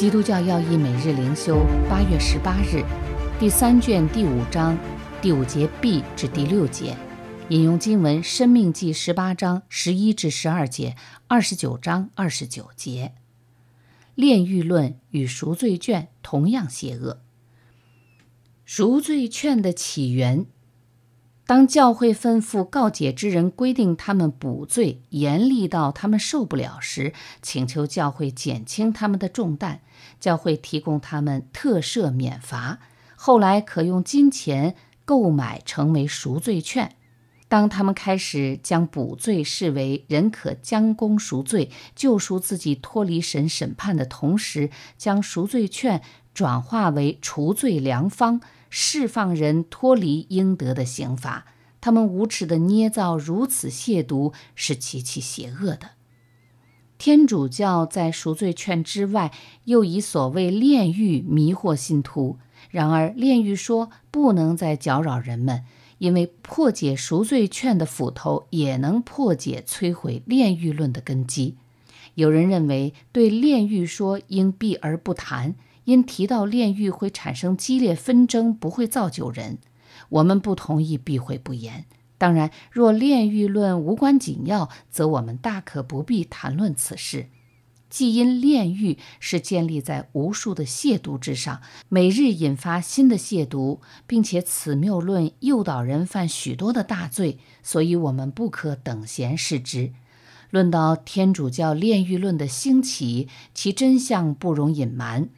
基督教要义每日灵修，八月十八日，第三卷第五章第五节 B 至第六节，引用经文《生命记》十八章十一至十二节，二十九章二十九节，《炼狱论》与《赎罪券》同样邪恶，《赎罪券》的起源。当教会吩咐告解之人规定他们补罪严厉到他们受不了时，请求教会减轻他们的重担，教会提供他们特赦免罚，后来可用金钱购买成为赎罪券。当他们开始将补罪视为人可将功赎罪、救赎自己、脱离神审判的同时，将赎罪券。转化为除罪良方，释放人脱离应得的刑罚。他们无耻的捏造如此亵渎，是极其邪恶的。天主教在赎罪券之外，又以所谓炼狱迷惑信徒。然而，炼狱说不能再搅扰人们，因为破解赎罪券的斧头也能破解摧毁炼狱论的根基。有人认为，对炼狱说应避而不谈。因提到炼狱会产生激烈纷争，不会造就人，我们不同意避讳不言。当然，若炼狱论无关紧要，则我们大可不必谈论此事。既因炼狱是建立在无数的亵渎之上，每日引发新的亵渎，并且此谬论诱导人犯许多的大罪，所以我们不可等闲视之。论到天主教炼狱论的兴起，其真相不容隐瞒。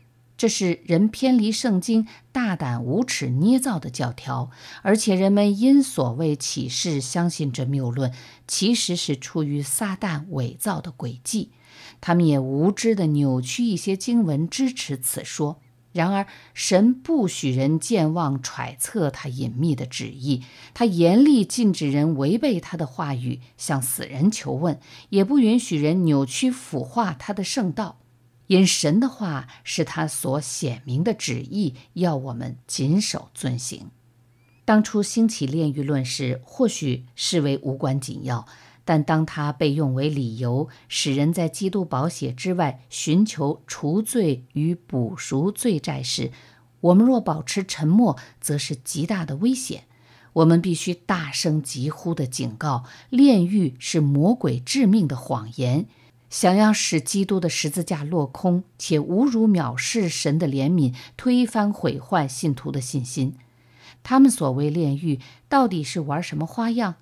这是人偏离圣经、大胆无耻捏造的教条，而且人们因所谓启示相信这谬论，其实是出于撒旦伪造的诡计。他们也无知地扭曲一些经文支持此说。然而，神不许人健忘揣测他隐秘的旨意，他严厉禁止人违背他的话语，向死人求问，也不允许人扭曲腐化他的圣道。因神的话是他所显明的旨意，要我们谨守遵行。当初兴起炼狱论时，或许视为无关紧要；但当它被用为理由，使人在基督宝血之外寻求除罪与补赎罪债时，我们若保持沉默，则是极大的危险。我们必须大声疾呼地警告：炼狱是魔鬼致命的谎言。想要使基督的十字架落空，且侮辱、藐视神的怜悯，推翻、毁坏信徒的信心。他们所谓炼狱，到底是玩什么花样？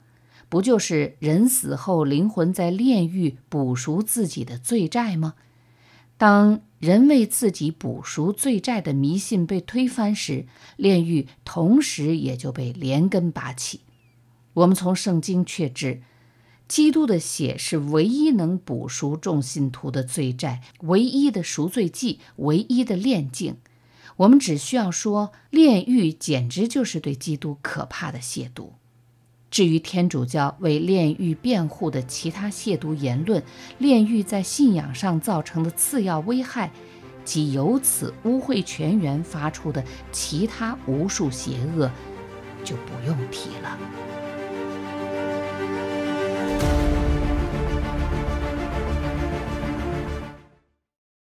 不就是人死后灵魂在炼狱补赎自己的罪债吗？当人为自己补赎罪债的迷信被推翻时，炼狱同时也就被连根拔起。我们从圣经确知。基督的血是唯一能补赎众信徒的罪债，唯一的赎罪祭，唯一的炼净。我们只需要说，炼狱简直就是对基督可怕的亵渎。至于天主教为炼狱辩护的其他亵渎言论，炼狱在信仰上造成的次要危害，及由此污秽全员发出的其他无数邪恶，就不用提了。